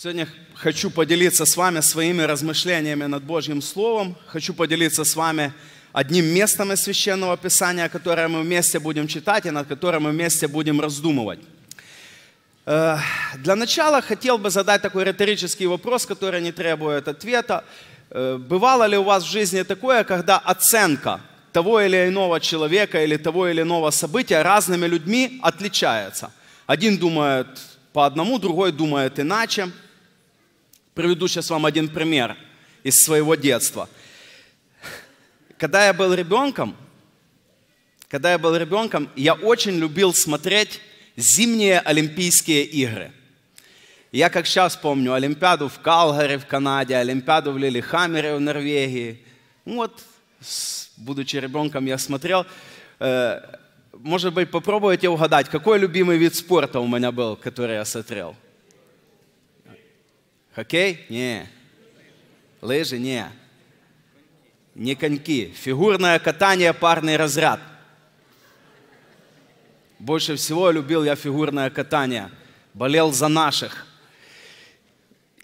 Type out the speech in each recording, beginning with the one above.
Сегодня хочу поделиться с вами своими размышлениями над Божьим Словом. Хочу поделиться с вами одним местом из Священного Писания, которое мы вместе будем читать и над которым мы вместе будем раздумывать. Э, для начала хотел бы задать такой риторический вопрос, который не требует ответа. Э, бывало ли у вас в жизни такое, когда оценка того или иного человека или того или иного события разными людьми отличается? Один думает по одному, другой думает иначе – Приведу сейчас вам один пример из своего детства. Когда я был ребенком, когда я был ребенком, я очень любил смотреть зимние Олимпийские игры. Я как сейчас помню Олимпиаду в Калгари в Канаде, Олимпиаду в Лилихаммере в Норвегии. Ну вот, будучи ребенком, я смотрел. Э, может быть, попробуйте угадать, какой любимый вид спорта у меня был, который я смотрел – Хоккей? Не. Лыжи? Не. Не коньки. Фигурное катание, парный разряд. Больше всего любил я фигурное катание. Болел за наших.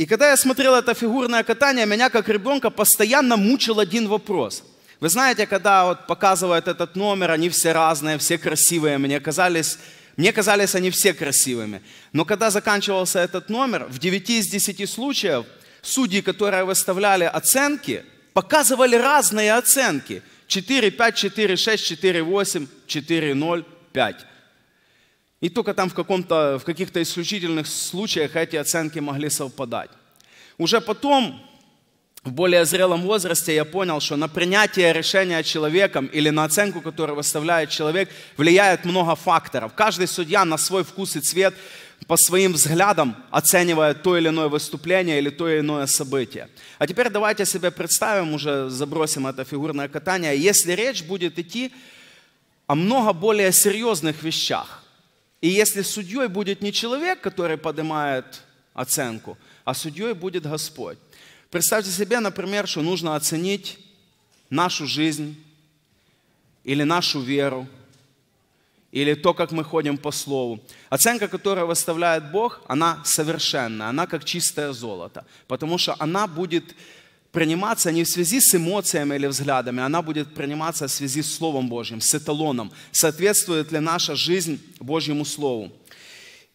И когда я смотрел это фигурное катание, меня как ребенка постоянно мучил один вопрос. Вы знаете, когда вот показывают этот номер, они все разные, все красивые, мне казались мне казались они все красивыми. Но когда заканчивался этот номер, в 9 из 10 случаев судьи, которые выставляли оценки, показывали разные оценки. 4, 5, 4, 6, 4, 8, 4, 0, 5. И только там в, каком-то в каких-то исключительных случаях эти оценки могли совпадать. Уже потом в более зрелом возрасте я понял, что на принятие решения человеком или на оценку, которую выставляет человек, влияет много факторов. Каждый судья на свой вкус и цвет по своим взглядам оценивает то или иное выступление или то или иное событие. А теперь давайте себе представим, уже забросим это фигурное катание, если речь будет идти о много более серьезных вещах. И если судьей будет не человек, который поднимает оценку, а судьей будет Господь. Представьте себе, например, что нужно оценить нашу жизнь или нашу веру, или то, как мы ходим по Слову. Оценка, которую выставляет Бог, она совершенная, она как чистое золото, потому что она будет приниматься не в связи с эмоциями или взглядами, она будет приниматься в связи с Словом Божьим, с эталоном. Соответствует ли наша жизнь Божьему Слову?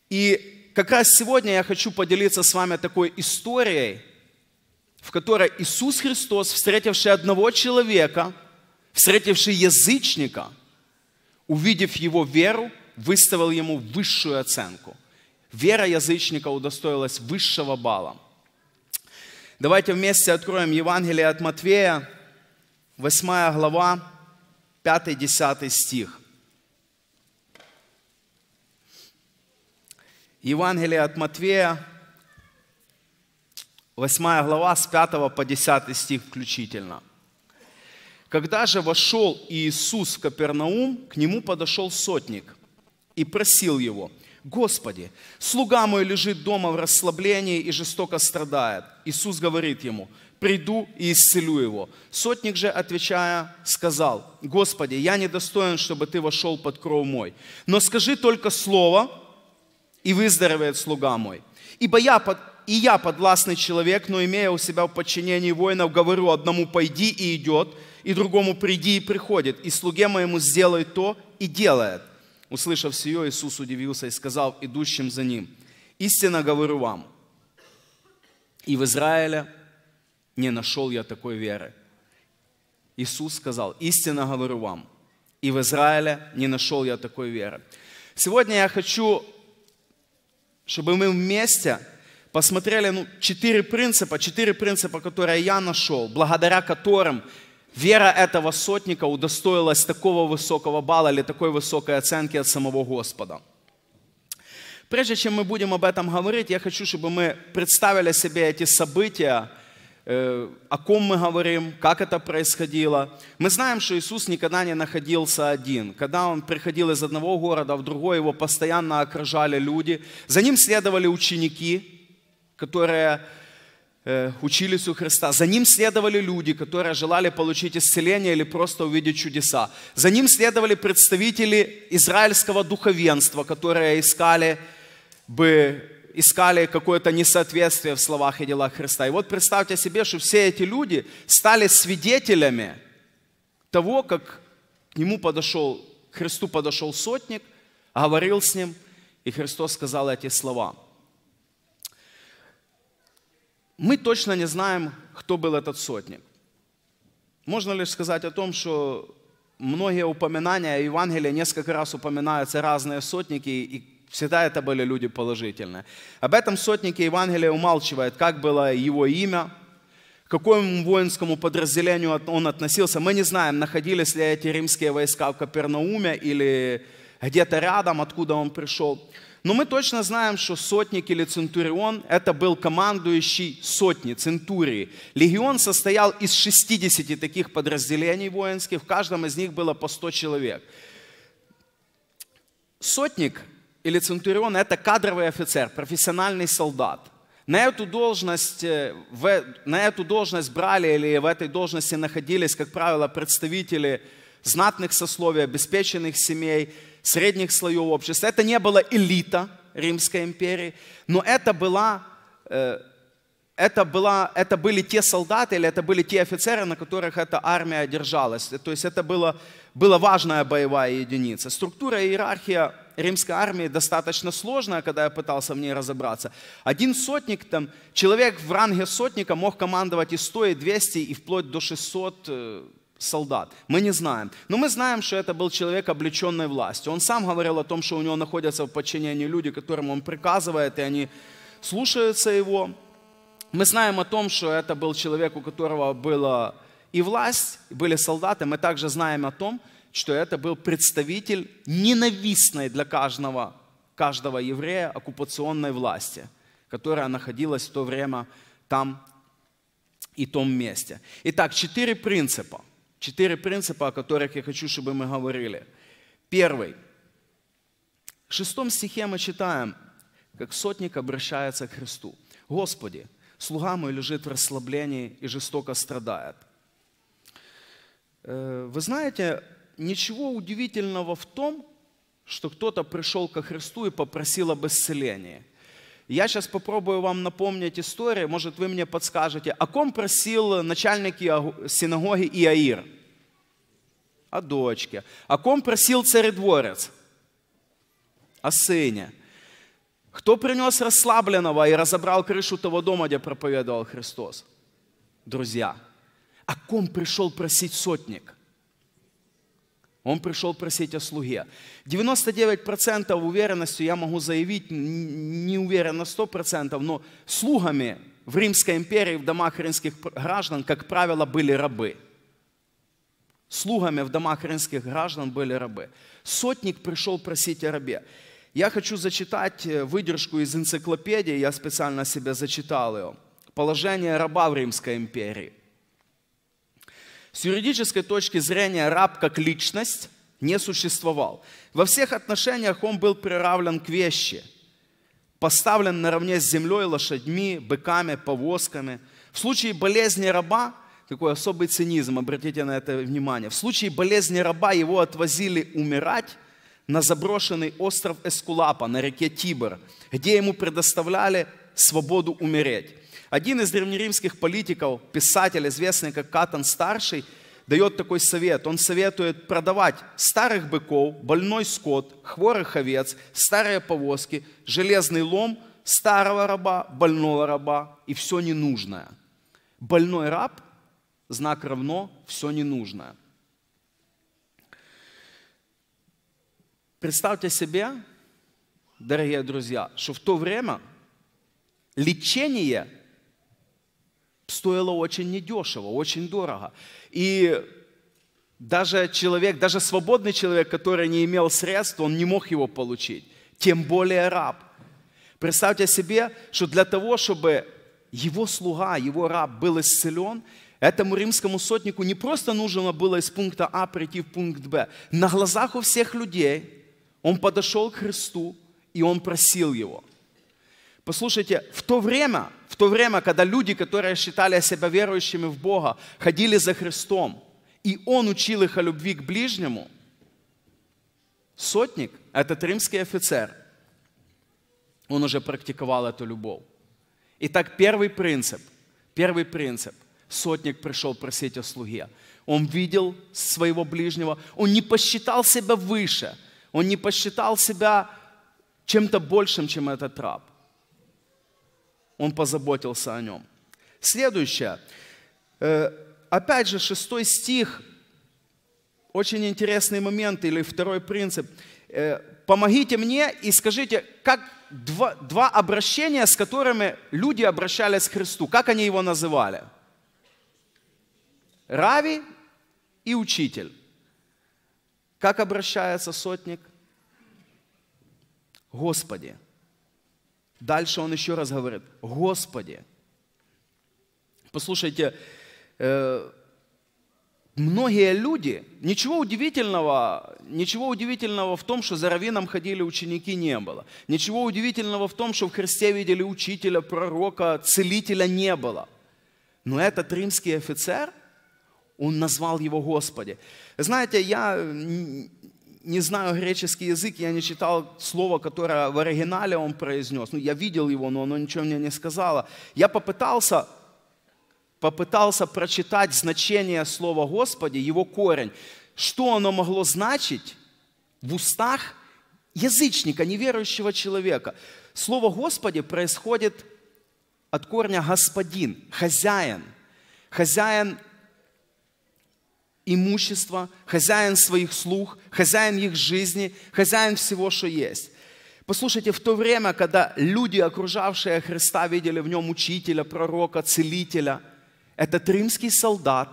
И как раз сегодня я хочу поделиться с вами такой историей, в которой Иисус Христос, встретивший одного человека, встретивший язычника, увидев его веру, выставил ему высшую оценку. Вера язычника удостоилась высшего балла. Давайте вместе откроем Евангелие от Матвея, 8 глава, 5-10 стих. Евангелие от Матвея, 8 глава с 5 по 10 стих включительно. Когда же вошел Иисус в Капернаум, к нему подошел сотник и просил его, «Господи, слуга мой лежит дома в расслаблении и жестоко страдает». Иисус говорит ему, «Приду и исцелю его». Сотник же, отвечая, сказал, «Господи, я недостоин, чтобы ты вошел под кров мой, но скажи только слово, и выздоровеет слуга мой. Ибо я под и я подвластный человек, но имея у себя в подчинении воинов, говорю одному «пойди» и идет, и другому «приди» и приходит, и слуге моему сделай то и делает». Услышав сие, Иисус удивился и сказал идущим за ним, «Истинно говорю вам, и в Израиле не нашел я такой веры». Иисус сказал, «Истинно говорю вам, и в Израиле не нашел я такой веры». Сегодня я хочу, чтобы мы вместе – посмотрели ну, четыре принципа, четыре принципа, которые я нашел, благодаря которым вера этого сотника удостоилась такого высокого балла или такой высокой оценки от самого Господа. Прежде чем мы будем об этом говорить, я хочу, чтобы мы представили себе эти события, э, о ком мы говорим, как это происходило. Мы знаем, что Иисус никогда не находился один. Когда Он приходил из одного города в другой, Его постоянно окружали люди. За Ним следовали ученики, которые э, учились у Христа. За ним следовали люди, которые желали получить исцеление или просто увидеть чудеса. За ним следовали представители израильского духовенства, которые искали бы искали какое-то несоответствие в словах и делах Христа. И вот представьте себе, что все эти люди стали свидетелями того, как к нему подошел, к Христу подошел сотник, говорил с ним, и Христос сказал эти слова – мы точно не знаем, кто был этот сотник. Можно лишь сказать о том, что многие упоминания Евангелия несколько раз упоминаются разные сотники, и всегда это были люди положительные. Об этом сотнике Евангелия умалчивает, как было его имя, к какому воинскому подразделению он относился. Мы не знаем, находились ли эти римские войска в Капернауме или где-то рядом, откуда он пришел. Но мы точно знаем, что сотник или центурион – это был командующий сотни, центурии. Легион состоял из 60 таких подразделений воинских, в каждом из них было по 100 человек. Сотник или центурион – это кадровый офицер, профессиональный солдат – на эту, должность, э, на эту должность брали или в этой должности находились, как правило, представители знатных сословий, обеспеченных семей, средних слоев общества. Это не была элита Римской империи, но это была э, это, была, это были те солдаты или это были те офицеры, на которых эта армия держалась. То есть это была, была важная боевая единица. Структура и иерархия римской армии достаточно сложная, когда я пытался в ней разобраться. Один сотник, там, человек в ранге сотника мог командовать и 100, и 200, и вплоть до 600 солдат. Мы не знаем. Но мы знаем, что это был человек, облеченный властью. Он сам говорил о том, что у него находятся в подчинении люди, которым он приказывает, и они слушаются его. Мы знаем о том, что это был человек, у которого была и власть, и были солдаты. Мы также знаем о том, что это был представитель ненавистной для каждого, каждого еврея оккупационной власти, которая находилась в то время там и том месте. Итак, четыре принципа. Четыре принципа, о которых я хочу, чтобы мы говорили. Первый. В шестом стихе мы читаем, как сотник обращается к Христу. «Господи, слуга мой лежит в расслаблении и жестоко страдает». Э, вы знаете, ничего удивительного в том, что кто-то пришел ко Христу и попросил об исцелении. Я сейчас попробую вам напомнить историю, может, вы мне подскажете, о ком просил начальник синагоги Иаир? О дочке. О ком просил царедворец? О сыне. Кто принес расслабленного и разобрал крышу того дома, где проповедовал Христос? Друзья, о ком пришел просить сотник? Он пришел просить о слуге. 99% уверенностью я могу заявить, не уверен на 100%, но слугами в Римской империи, в домах римских граждан, как правило, были рабы. Слугами в домах римских граждан были рабы. Сотник пришел просить о рабе. Я хочу зачитать э, выдержку из энциклопедии, я специально себе зачитал ее. Положение раба в Римской империи. С юридической точки зрения раб как личность не существовал. Во всех отношениях он был приравлен к вещи, поставлен наравне с землей, лошадьми, быками, повозками. В случае болезни раба, такой особый цинизм, обратите на это внимание, в случае болезни раба его отвозили умирать на заброшенный остров Эскулапа на реке Тибр, где ему предоставляли свободу умереть. Один из древнеримских политиков, писатель, известный как Катан Старший, дает такой совет. Он советует продавать старых быков, больной скот, хворых овец, старые повозки, железный лом, старого раба, больного раба и все ненужное. Больной раб – знак равно все ненужное. Представьте себе, дорогие друзья, что в то время лечение стоило очень недешево, очень дорого. И даже человек, даже свободный человек, который не имел средств, он не мог его получить. Тем более раб. Представьте себе, что для того, чтобы его слуга, его раб был исцелен, Этому римскому сотнику не просто нужно было из пункта А прийти в пункт Б. На глазах у всех людей он подошел к Христу, и он просил его. Послушайте, в то время в то время, когда люди, которые считали себя верующими в Бога, ходили за Христом, и Он учил их о любви к ближнему, сотник, этот римский офицер, он уже практиковал эту любовь. Итак, первый принцип, первый принцип. Сотник пришел просить о слуге. Он видел своего ближнего, он не посчитал себя выше, он не посчитал себя чем-то большим, чем этот раб. Он позаботился о нем. Следующее. Э, опять же, шестой стих. Очень интересный момент или второй принцип. Э, помогите мне и скажите, как два, два обращения, с которыми люди обращались к Христу. Как они его называли? Рави и учитель. Как обращается сотник? Господи. Дальше он еще раз говорит, Господи. Послушайте, э, многие люди, ничего удивительного, ничего удивительного в том, что за раввином ходили ученики, не было. Ничего удивительного в том, что в Христе видели учителя, пророка, целителя, не было. Но этот римский офицер, он назвал его Господи. Знаете, я не знаю греческий язык, я не читал слово, которое в оригинале он произнес. Ну, я видел его, но оно ничего мне не сказало. Я попытался, попытался прочитать значение слова Господи, его корень. Что оно могло значить в устах язычника, неверующего человека? Слово Господи происходит от корня «господин», «хозяин». Хозяин имущества, хозяин своих слух, хозяин их жизни, хозяин всего, что есть. Послушайте, в то время, когда люди, окружавшие Христа, видели в нем учителя, пророка, целителя, этот римский солдат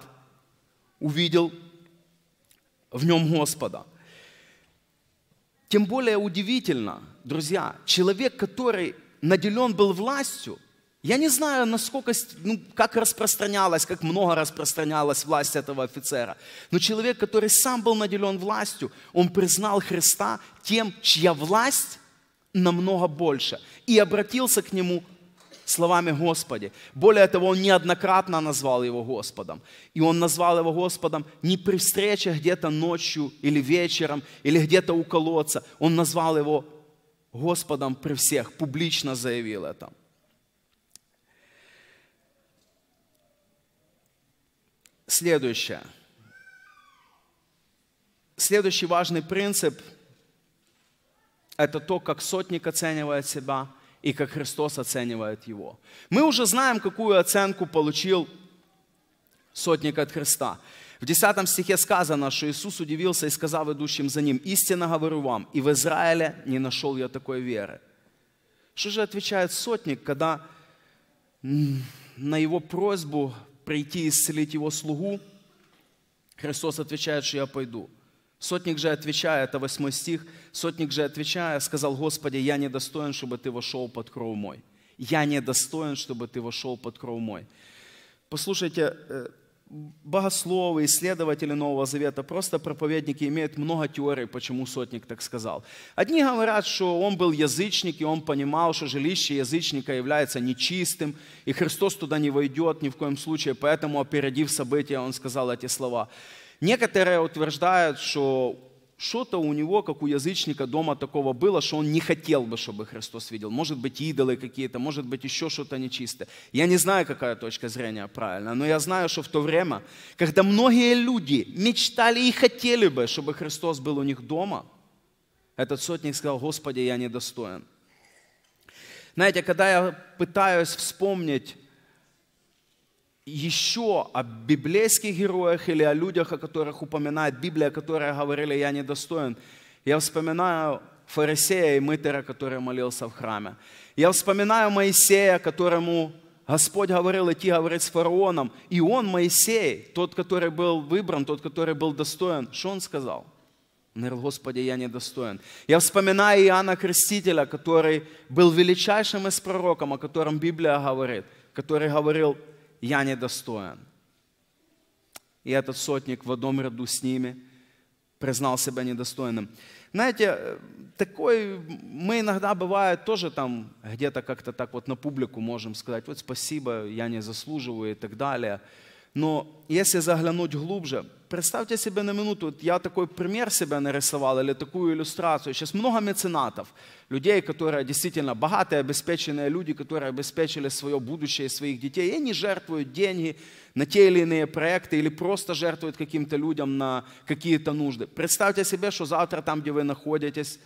увидел в нем Господа. Тем более удивительно, друзья, человек, который наделен был властью, я не знаю, насколько, ну, как распространялась, как много распространялась власть этого офицера. Но человек, который сам был наделен властью, он признал Христа тем, чья власть намного больше. И обратился к нему словами Господи. Более того, он неоднократно назвал его Господом. И он назвал его Господом не при встрече где-то ночью или вечером, или где-то у колодца. Он назвал его Господом при всех, публично заявил это. следующее. Следующий важный принцип – это то, как сотник оценивает себя и как Христос оценивает его. Мы уже знаем, какую оценку получил сотник от Христа. В 10 стихе сказано, что Иисус удивился и сказал идущим за ним, «Истинно говорю вам, и в Израиле не нашел я такой веры». Что же отвечает сотник, когда на его просьбу прийти и исцелить его слугу? Христос отвечает, что я пойду. Сотник же отвечает, это восьмой стих, сотник же отвечая, сказал, Господи, я не достоин, чтобы ты вошел под кров мой. Я не достоин, чтобы ты вошел под кров мой. Послушайте, э, богословы, исследователи Нового Завета, просто проповедники имеют много теорий, почему сотник так сказал. Одни говорят, что он был язычник, и он понимал, что жилище язычника является нечистым, и Христос туда не войдет ни в коем случае, поэтому, опередив события, он сказал эти слова. Некоторые утверждают, что что-то у него, как у язычника дома такого было, что он не хотел бы, чтобы Христос видел. Может быть, идолы какие-то, может быть, еще что-то нечистое. Я не знаю, какая точка зрения правильная, но я знаю, что в то время, когда многие люди мечтали и хотели бы, чтобы Христос был у них дома, этот сотник сказал, Господи, я недостоин. Знаете, когда я пытаюсь вспомнить еще о библейских героях или о людях, о которых упоминает Библия, которые говорили «я недостоин», я вспоминаю фарисея и мытера, который молился в храме. Я вспоминаю Моисея, которому Господь говорил идти говорить с фараоном. И он, Моисей, тот, который был выбран, тот, который был достоин, что он сказал? Он говорил, Господи, я недостоин. Я вспоминаю Иоанна Крестителя, который был величайшим из пророков, о котором Библия говорит, который говорил, я недостоин. И этот сотник в одном ряду с ними признал себя недостойным. Знаете, э, такой, мы иногда бывает тоже там где-то как-то так вот на публику можем сказать, вот спасибо, я не заслуживаю и так далее – но если заглянуть глубже, представьте себе на минуту, я такой пример себя нарисовал или такую иллюстрацию. Сейчас много меценатов, людей, которые действительно богатые, обеспеченные люди, которые обеспечили свое будущее своих детей, и они жертвуют деньги на те или иные проекты или просто жертвуют каким-то людям на какие-то нужды. Представьте себе, что завтра там, где вы находитесь,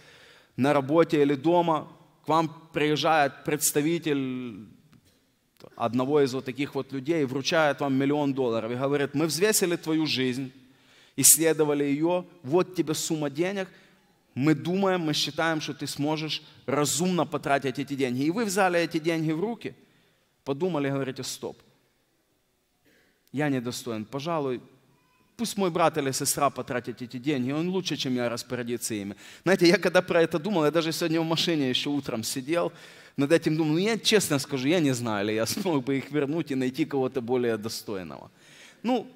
на работе или дома, к вам приезжает представитель одного из вот таких вот людей, вручает вам миллион долларов и говорит, мы взвесили твою жизнь, исследовали ее, вот тебе сумма денег, мы думаем, мы считаем, что ты сможешь разумно потратить эти деньги. И вы взяли эти деньги в руки, подумали, говорите, стоп, я недостоин, пожалуй, пусть мой брат или сестра потратит эти деньги, он лучше, чем я распорядиться ими. Знаете, я когда про это думал, я даже сегодня в машине еще утром сидел, над этим думал. Ну, я честно скажу, я не знаю, ли я смог бы их вернуть и найти кого-то более достойного. Ну,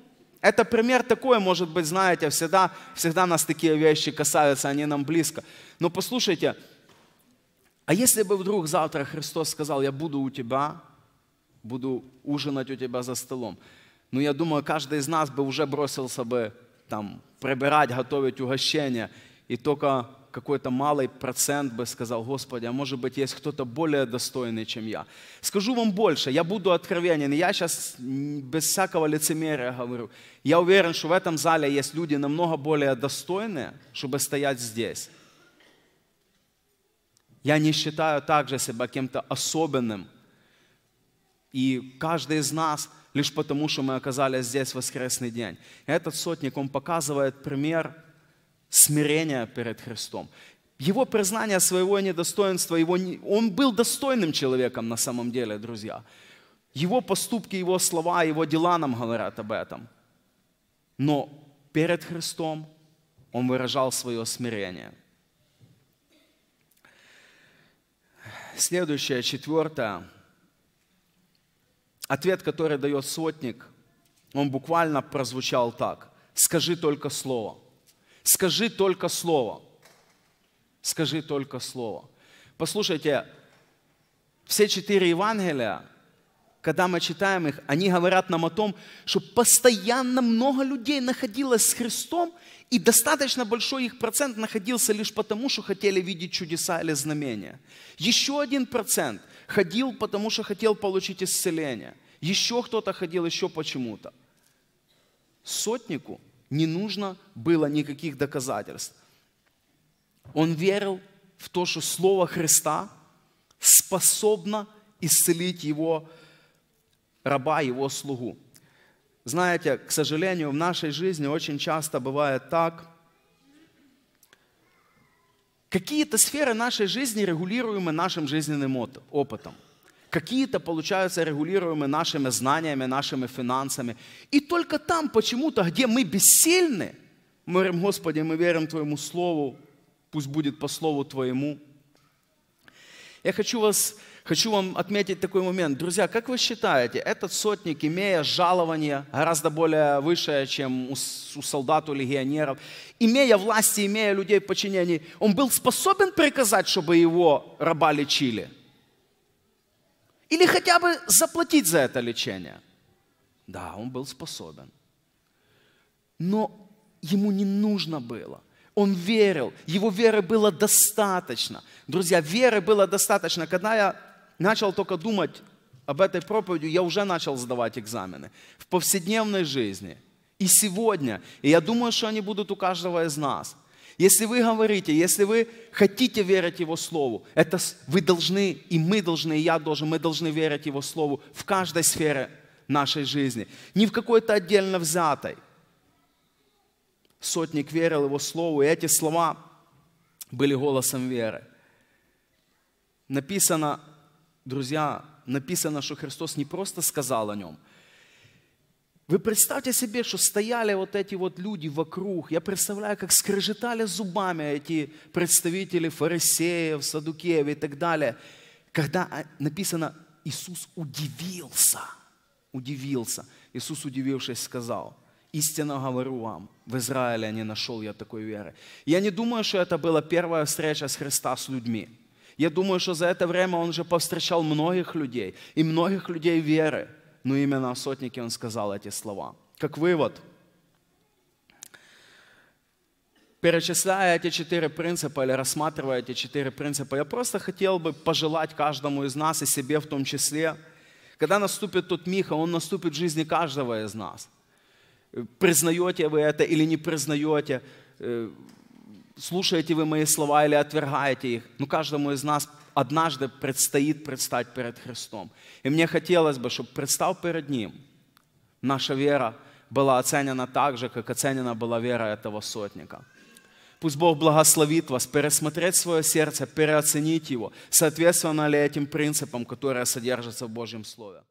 это пример такой, может быть, знаете, всегда, всегда нас такие вещи касаются, они нам близко. Но послушайте, а если бы вдруг завтра Христос сказал, я буду у тебя, буду ужинать у тебя за столом, ну, я думаю, каждый из нас бы уже бросился бы там прибирать, готовить угощение. И только какой-то малый процент бы сказал, Господи, а может быть есть кто-то более достойный, чем я. Скажу вам больше, я буду откровенен, я сейчас без всякого лицемерия говорю. Я уверен, что в этом зале есть люди намного более достойные, чтобы стоять здесь. Я не считаю также себя кем-то особенным. И каждый из нас лишь потому, что мы оказались здесь в воскресный день. Этот сотник, он показывает пример смирения перед Христом. Его признание своего недостоинства, его, он был достойным человеком на самом деле, друзья. Его поступки, его слова, его дела нам говорят об этом. Но перед Христом он выражал свое смирение. Следующее, четвертое. Ответ, который дает сотник, он буквально прозвучал так. «Скажи только слово». Скажи только слово. Скажи только слово. Послушайте, все четыре Евангелия, когда мы читаем их, они говорят нам о том, что постоянно много людей находилось с Христом, и достаточно большой их процент находился лишь потому, что хотели видеть чудеса или знамения. Еще один процент ходил, потому что хотел получить исцеление. Еще кто-то ходил еще почему-то. Сотнику – не нужно было никаких доказательств. Он верил в то, что Слово Христа способно исцелить его раба, его слугу. Знаете, к сожалению, в нашей жизни очень часто бывает так, какие-то сферы нашей жизни регулируемы нашим жизненным опытом – какие-то, получаются регулируемы нашими знаниями, нашими финансами. И только там почему-то, где мы бессильны, мы говорим, Господи, мы верим Твоему Слову, пусть будет по Слову Твоему. Я хочу, вас, хочу вам отметить такой момент. Друзья, как вы считаете, этот сотник, имея жалование гораздо более высшее, чем у, у солдат, у легионеров, имея власти, имея людей в подчинении, он был способен приказать, чтобы его раба лечили – или хотя бы заплатить за это лечение. Да, он был способен. Но ему не нужно было. Он верил, его веры было достаточно. Друзья, веры было достаточно. Когда я начал только думать об этой проповеди, я уже начал сдавать экзамены в повседневной жизни. И сегодня, и я думаю, что они будут у каждого из нас. Если вы говорите, если вы хотите верить Его Слову, это вы должны, и мы должны, и я должен, мы должны верить Его Слову в каждой сфере нашей жизни, не в какой-то отдельно взятой. Сотник верил Его Слову, и эти слова были голосом веры. Написано, друзья, написано, что Христос не просто сказал о нем – вы представьте себе, что стояли вот эти вот люди вокруг. Я представляю, как скрежетали зубами эти представители фарисеев, садукеев и так далее. Когда а, написано, Иисус удивился, удивился. Иисус, удивившись, сказал, истинно говорю вам, в Израиле не нашел я такой веры. Я не думаю, что это была первая встреча с Христа с людьми. Я думаю, что за это время он же повстречал многих людей, и многих людей веры – но «Ну, именно о сотнике он сказал эти слова. Как вывод, перечисляя эти четыре принципа или рассматривая эти четыре принципа, я просто хотел бы пожелать каждому из нас и себе в том числе, когда наступит тот Миха, он наступит в жизни каждого из нас. Признаете вы это или не признаете, э, слушаете вы мои слова или отвергаете их, но ну, каждому из нас однажды предстоит предстать перед Христом. И мне хотелось бы, чтобы предстал перед Ним. Наша вера была оценена так же, как оценена была вера этого сотника. Пусть Бог благословит вас пересмотреть свое сердце, переоценить его, соответственно ли этим принципам, которые содержатся в Божьем Слове.